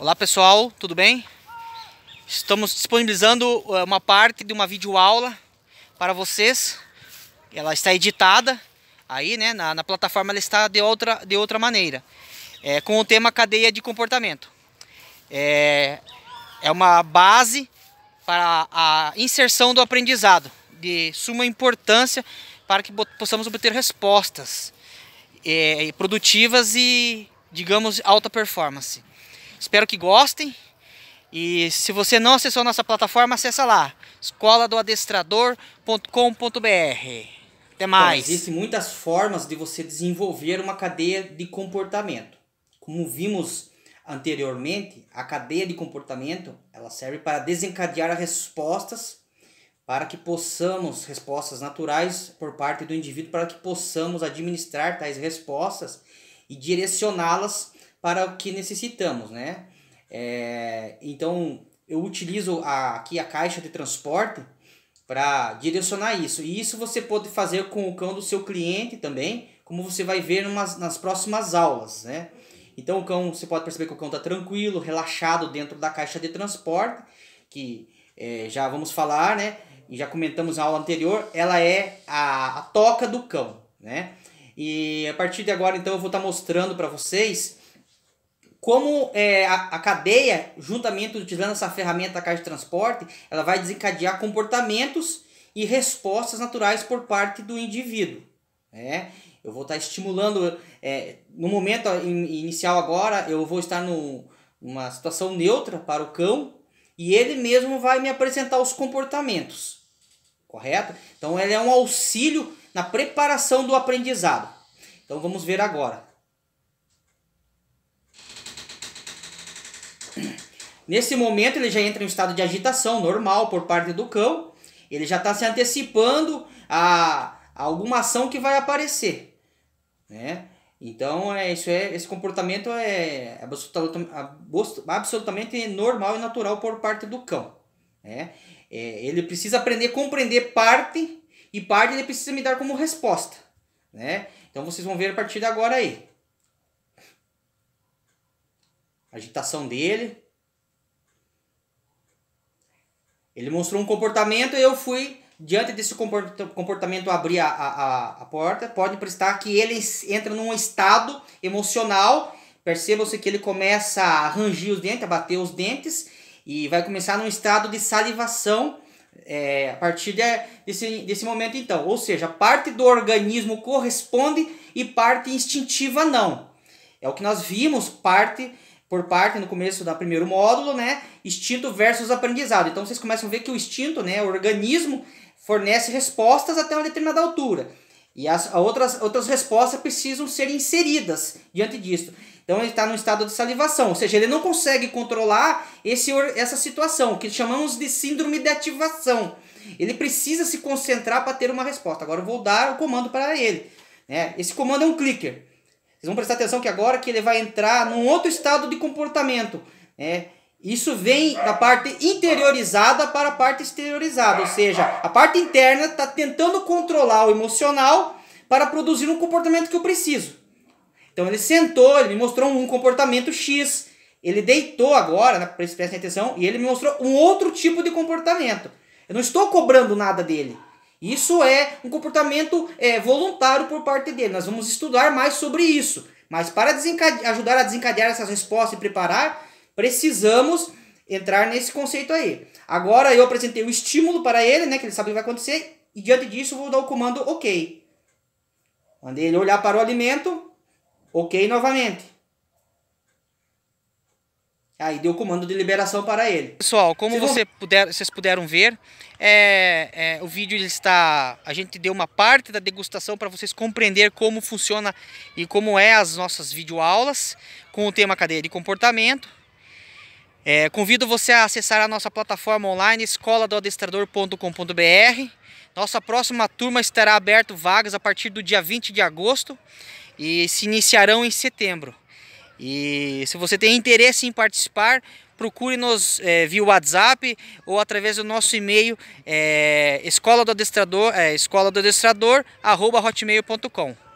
Olá pessoal, tudo bem? Estamos disponibilizando eh, uma parte de uma videoaula para vocês. Ela está editada aí, né? Na, na plataforma ela está de outra, de outra maneira. É, com o tema cadeia de comportamento. É, é uma base para a inserção do aprendizado, de suma importância para que possamos obter respostas é, produtivas e, digamos, alta performance. Espero que gostem. E se você não acessou nossa plataforma, acessa lá, escoladoadestrador.com.br. Até então, mais. Então, existem muitas formas de você desenvolver uma cadeia de comportamento. Como vimos anteriormente, a cadeia de comportamento, ela serve para desencadear respostas para que possamos respostas naturais por parte do indivíduo para que possamos administrar tais respostas e direcioná-las para o que necessitamos, né? É, então eu utilizo a, aqui a caixa de transporte para direcionar isso. E isso você pode fazer com o cão do seu cliente também, como você vai ver umas, nas próximas aulas, né? Então o cão, você pode perceber que o cão está tranquilo, relaxado dentro da caixa de transporte, que é, já vamos falar, né? E já comentamos na aula anterior, ela é a, a toca do cão, né? E a partir de agora, então, eu vou estar tá mostrando para vocês como é, a, a, cadeia, juntamente utilizando essa ferramenta da caixa de transporte, ela vai desencadear comportamentos e respostas naturais por parte do indivíduo. Né? Eu vou estar estimulando, é, no momento inicial agora, eu vou estar no, numa situação neutra para o cão e ele mesmo vai me apresentar os comportamentos, correto? Então ele é um auxílio na preparação do aprendizado. Então vamos ver agora. Nesse momento ele já entra em um estado de agitação normal por parte do cão. Ele já está se antecipando a, a, alguma ação que vai aparecer, né? Então é isso é esse comportamento é absolutamente normal e natural por parte do cão, né? É, ele precisa aprender a compreender parte e parte ele precisa me dar como resposta, né? Então vocês vão ver a partir de agora aí agitação dele. Ele mostrou um comportamento e eu fui, diante desse comportamento, abrir a, a, a porta. Pode prestar que ele entra num estado emocional. Perceba se que ele começa a rangir os dentes, a bater os dentes e vai começar num estado de salivação é, a partir de, desse, desse momento então. Ou seja, parte do organismo corresponde e parte instintiva não. É o que nós vimos, parte por parte no começo do primeiro módulo, né? Instinto versus aprendizado. Então vocês começam a ver que o instinto, né, o organismo fornece respostas até uma determinada altura. E as outras, outras respostas precisam ser inseridas diante disso. Então ele está no estado de salivação, ou seja, ele não consegue controlar esse, essa situação, que chamamos de síndrome de ativação. Ele precisa se concentrar para ter uma resposta. Agora eu vou dar o comando para ele. Né? Esse comando é um clicker. Vocês vão prestar atenção que agora que ele vai entrar num outro estado de comportamento. é Isso vem da parte interiorizada para a parte exteriorizada, ou seja, a parte interna está tentando controlar o emocional para produzir um comportamento que eu preciso. Então ele sentou, ele me mostrou um comportamento X, ele deitou agora, né, prestem atenção, e ele me mostrou um outro tipo de comportamento. Eu não estou cobrando nada dele. Isso é um comportamento é, voluntário por parte dele. Nós vamos estudar mais sobre isso. Mas para ajudar a desencadear essas respostas e preparar, precisamos entrar nesse conceito aí. Agora eu apresentei o estímulo para ele, né, que ele sabe o que vai acontecer, e diante disso vou dar o comando OK. Mandei ele olhar para o alimento, OK novamente. Aí deu o comando de liberação para ele. Pessoal, como vocês, você vão... puder, vocês puderam ver, é, é, o vídeo está. A gente deu uma parte da degustação para vocês compreender como funciona e como é as nossas videoaulas com o tema cadeia de comportamento. É, convido você a acessar a nossa plataforma online escola do adestrador.com.br. Nossa próxima turma estará aberta vagas a partir do dia 20 de agosto e se iniciarão em setembro. E se você tem interesse em participar, procure-nos é, via WhatsApp ou através do nosso e-mail é, escola do adestrador, é, escola do adestrador arroba hotmail.com.